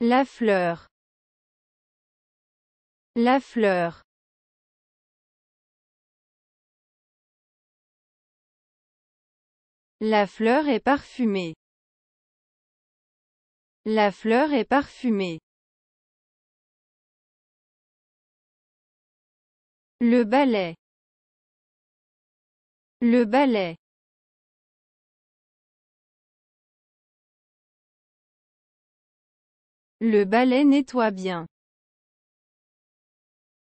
La fleur. La fleur. La fleur est parfumée. La fleur est parfumée. Le balai. Le balai. Le balai nettoie bien.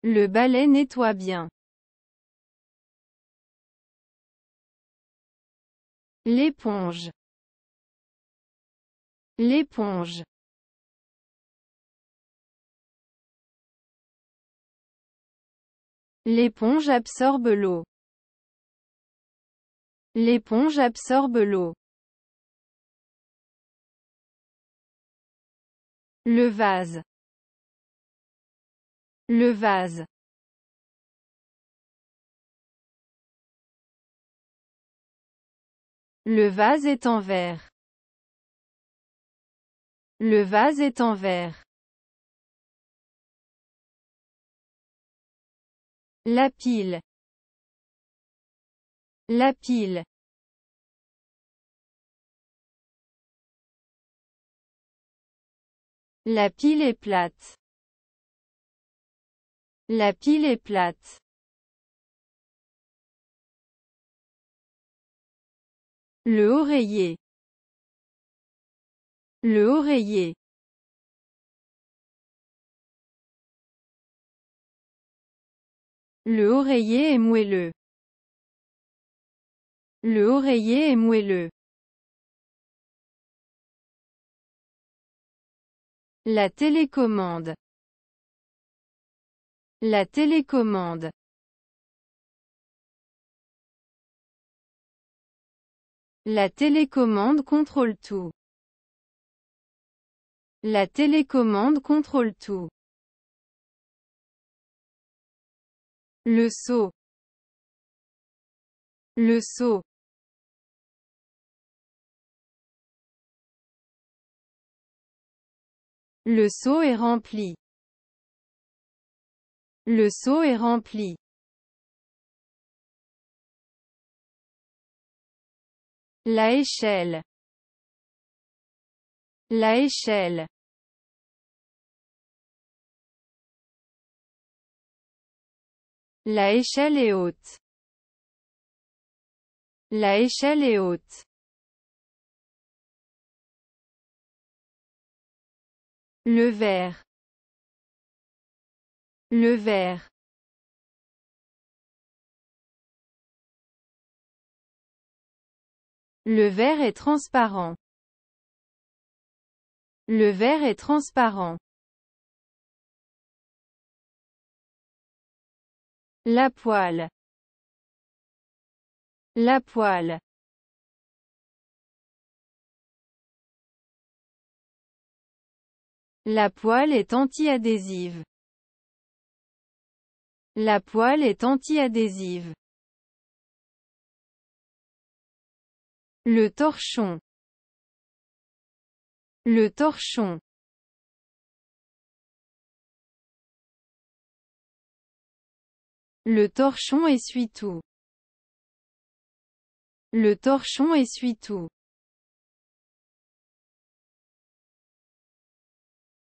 Le balai nettoie bien. L'éponge. L'éponge. L'éponge absorbe l'eau. L'éponge absorbe l'eau. Le vase. Le vase. Le vase est en verre. Le vase est en verre. La pile. La pile. La pile est plate. La pile est plate. Le oreiller. Le oreiller. Le oreiller est moelleux. Le oreiller est moelleux. La télécommande. La télécommande. La télécommande contrôle tout. La télécommande contrôle tout. Le saut. Le saut. Le seau est rempli. Le seau est rempli. La échelle. La échelle. La échelle est haute. La échelle est haute. Le verre. Le verre. Le verre est transparent. Le verre est transparent. La poêle. La poêle. La poêle est antiadhésive. La poêle est antiadhésive. Le torchon. Le torchon. Le torchon essuie tout. Le torchon essuie tout.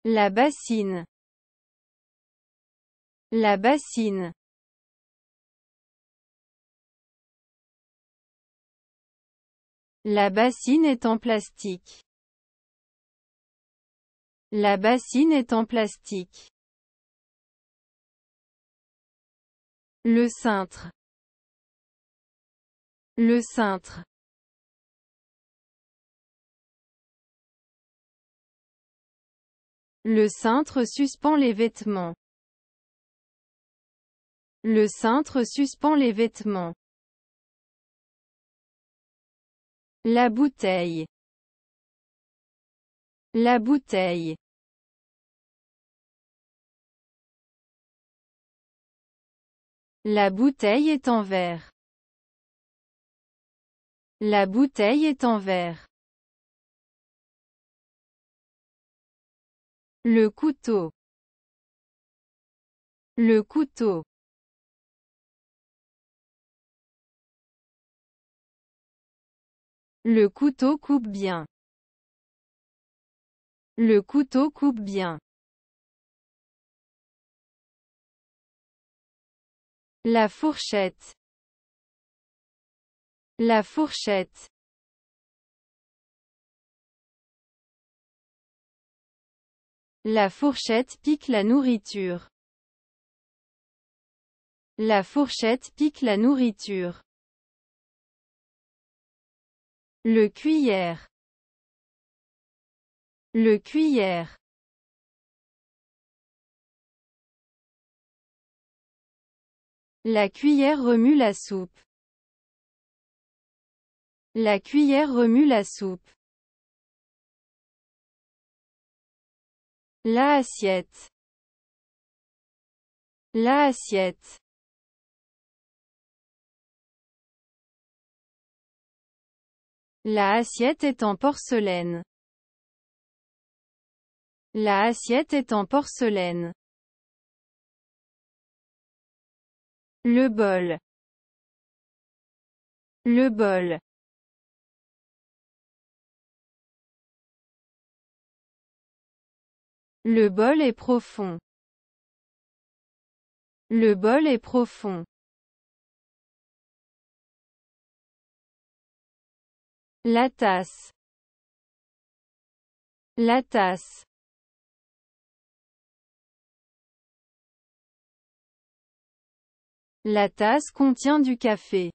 La bassine. La bassine. La bassine est en plastique. La bassine est en plastique. Le cintre. Le cintre. Le cintre suspend les vêtements. Le cintre suspend les vêtements. La bouteille. La bouteille. La bouteille est en verre. La bouteille est en verre. Le couteau. Le couteau. Le couteau coupe bien. Le couteau coupe bien. La fourchette. La fourchette. La fourchette pique la nourriture. La fourchette pique la nourriture. Le cuillère. Le cuillère. La cuillère remue la soupe. La cuillère remue la soupe. La assiette. La assiette. La assiette est en porcelaine. La assiette est en porcelaine. Le bol. Le bol. Le bol est profond. Le bol est profond. La tasse. La tasse. La tasse contient du café.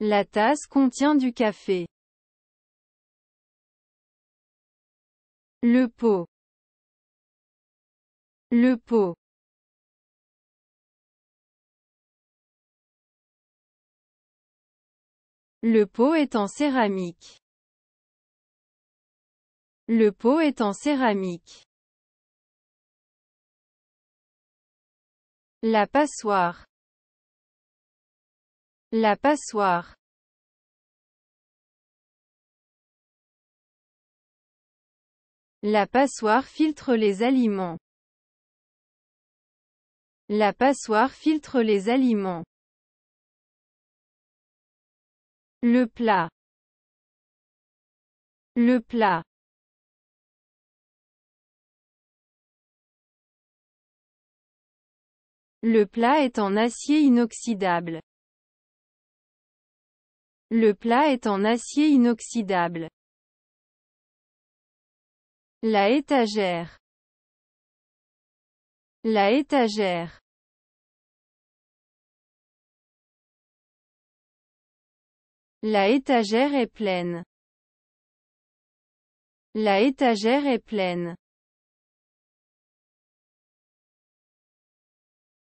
La tasse contient du café. Le pot. Le pot. Le pot est en céramique. Le pot est en céramique. La passoire. La passoire. La passoire filtre les aliments. La passoire filtre les aliments. Le plat. Le plat. Le plat est en acier inoxydable. Le plat est en acier inoxydable. La étagère. La étagère. La étagère est pleine. La étagère est pleine.